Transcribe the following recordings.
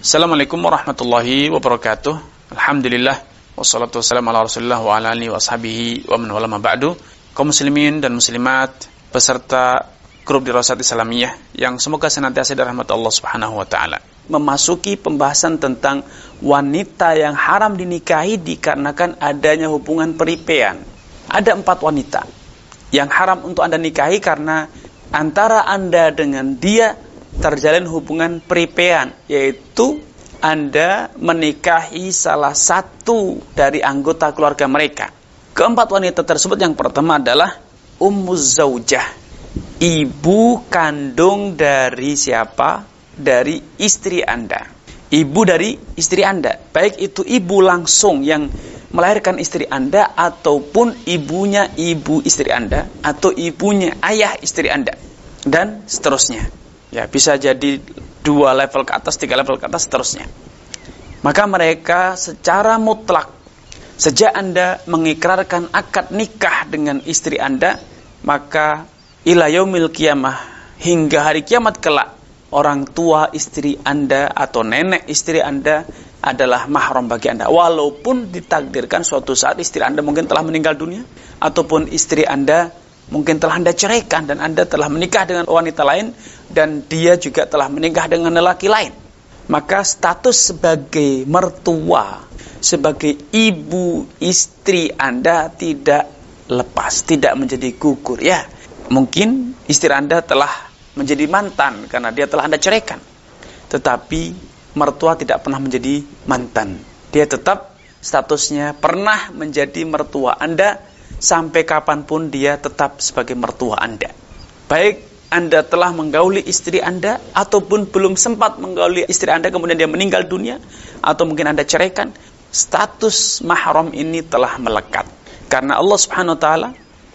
Assalamualaikum warahmatullahi wabarakatuh. Alhamdulillah wassalatu wassalamu ala Rasulillah wa ala alihi washabihi wa man wala ba'du. Kaum muslimin dan muslimat peserta grup di Dirasat Islamiyah yang semoga senantiasa dirahmati Allah Subhanahu wa taala. Memasuki pembahasan tentang wanita yang haram dinikahi dikarenakan adanya hubungan peripean. Ada empat wanita yang haram untuk Anda nikahi karena antara Anda dengan dia terjalin hubungan peripean yaitu Anda menikahi salah satu dari anggota keluarga mereka. Keempat wanita tersebut yang pertama adalah Ummu Zaujah, ibu kandung dari siapa? Dari istri Anda. Ibu dari istri Anda, baik itu ibu langsung yang melahirkan istri Anda ataupun ibunya ibu istri Anda atau ibunya ayah istri Anda dan seterusnya ya bisa jadi dua level ke atas tiga level ke atas seterusnya maka mereka secara mutlak sejak anda mengikrarkan akad nikah dengan istri anda maka ilayu yaumil kiamah hingga hari kiamat kelak orang tua istri anda atau nenek istri anda adalah mahram bagi Anda. Walaupun ditakdirkan suatu saat istri Anda mungkin telah meninggal dunia ataupun istri Anda mungkin telah Anda ceraikan dan Anda telah menikah dengan wanita lain dan dia juga telah menikah dengan lelaki lain. Maka status sebagai mertua, sebagai ibu istri Anda tidak lepas, tidak menjadi gugur ya. Mungkin istri Anda telah menjadi mantan karena dia telah Anda ceraikan. Tetapi mertua tidak pernah menjadi mantan. Dia tetap statusnya pernah menjadi mertua Anda sampai kapanpun dia tetap sebagai mertua Anda. Baik Anda telah menggauli istri Anda ataupun belum sempat menggauli istri Anda kemudian dia meninggal dunia atau mungkin Anda ceraikan, status mahram ini telah melekat. Karena Allah Subhanahu wa taala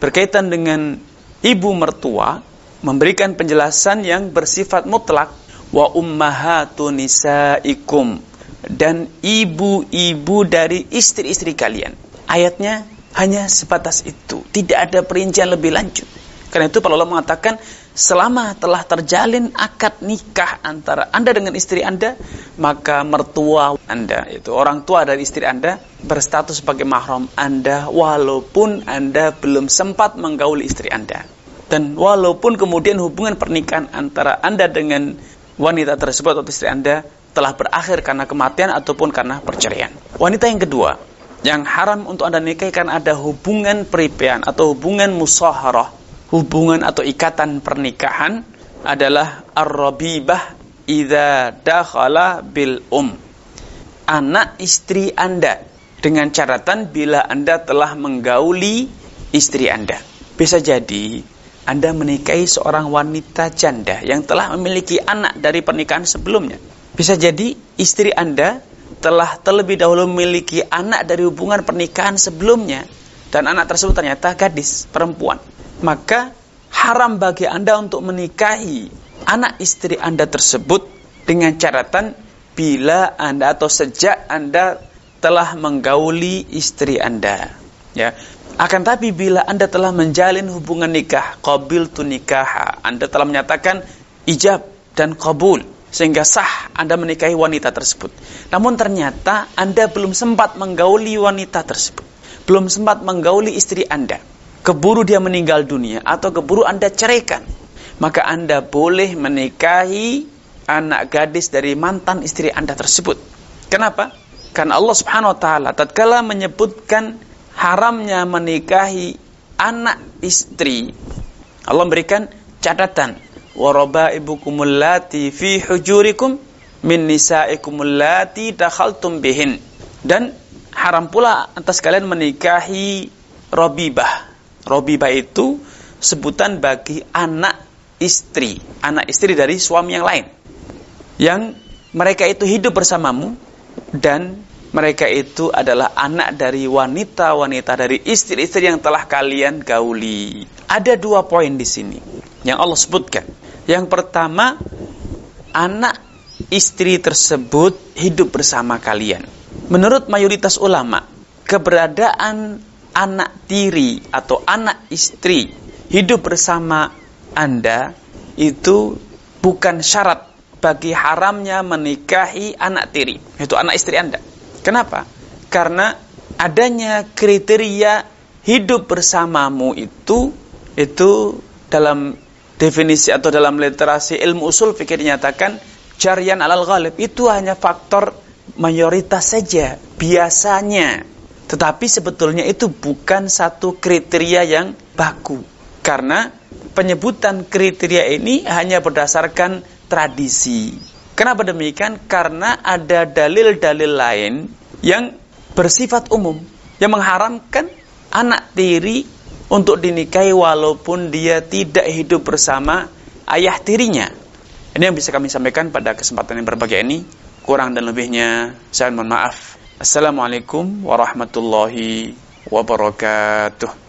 berkaitan dengan ibu mertua memberikan penjelasan yang bersifat mutlak wa ummahatu nisaikum dan ibu-ibu dari istri-istri kalian. Ayatnya hanya sebatas itu, tidak ada perincian lebih lanjut. Karena itu para mengatakan selama telah terjalin akad nikah antara Anda dengan istri Anda, maka mertua Anda itu orang tua dari istri Anda berstatus sebagai mahram Anda walaupun Anda belum sempat menggauli istri Anda. Dan walaupun kemudian hubungan pernikahan antara Anda dengan wanita tersebut atau istri Anda telah berakhir karena kematian ataupun karena perceraian. Wanita yang kedua, yang haram untuk anda nikahi karena ada hubungan peripian atau hubungan musaharah hubungan atau ikatan pernikahan adalah ar-rabibah dakhala bil um anak istri anda dengan catatan bila anda telah menggauli istri anda bisa jadi anda menikahi seorang wanita janda yang telah memiliki anak dari pernikahan sebelumnya bisa jadi istri anda telah terlebih dahulu memiliki anak dari hubungan pernikahan sebelumnya dan anak tersebut ternyata gadis perempuan maka haram bagi anda untuk menikahi anak istri anda tersebut dengan catatan bila anda atau sejak anda telah menggauli istri anda ya akan tapi bila anda telah menjalin hubungan nikah qabil tu nikaha anda telah menyatakan ijab dan kabul, sehingga sah Anda menikahi wanita tersebut. Namun ternyata Anda belum sempat menggauli wanita tersebut. Belum sempat menggauli istri Anda. Keburu dia meninggal dunia atau keburu Anda ceraikan. Maka Anda boleh menikahi anak gadis dari mantan istri Anda tersebut. Kenapa? Karena Allah Subhanahu wa taala tatkala menyebutkan haramnya menikahi anak istri, Allah memberikan catatan fi hujurikum dan haram pula atas kalian menikahi robibah robibah itu sebutan bagi anak istri anak istri dari suami yang lain yang mereka itu hidup bersamamu dan mereka itu adalah anak dari wanita-wanita dari istri-istri yang telah kalian gauli. Ada dua poin di sini yang Allah sebutkan. Yang pertama, anak istri tersebut hidup bersama kalian. Menurut mayoritas ulama, keberadaan anak tiri atau anak istri hidup bersama Anda itu bukan syarat bagi haramnya menikahi anak tiri, itu anak istri Anda. Kenapa? Karena adanya kriteria hidup bersamamu itu itu dalam definisi atau dalam literasi ilmu usul fikir dinyatakan jarian alal ghalib itu hanya faktor mayoritas saja biasanya tetapi sebetulnya itu bukan satu kriteria yang baku karena penyebutan kriteria ini hanya berdasarkan tradisi kenapa demikian karena ada dalil-dalil lain yang bersifat umum yang mengharamkan anak tiri untuk dinikahi walaupun dia tidak hidup bersama ayah tirinya. Ini yang bisa kami sampaikan pada kesempatan yang berbahagia ini. Kurang dan lebihnya, saya mohon maaf. Assalamualaikum warahmatullahi wabarakatuh.